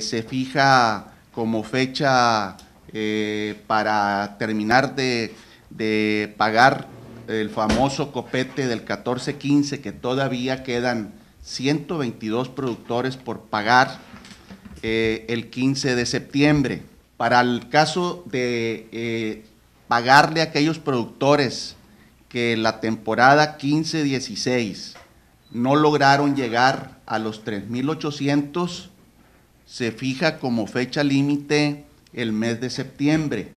se fija como fecha eh, para terminar de, pagar el famoso copete del 14-15, que todavía quedan 122 productores por pagar eh, el 15 de septiembre. Para el caso de eh, pagarle a aquellos productores que la temporada 15-16 no lograron llegar a los 3,800 se fija como fecha límite el mes de septiembre.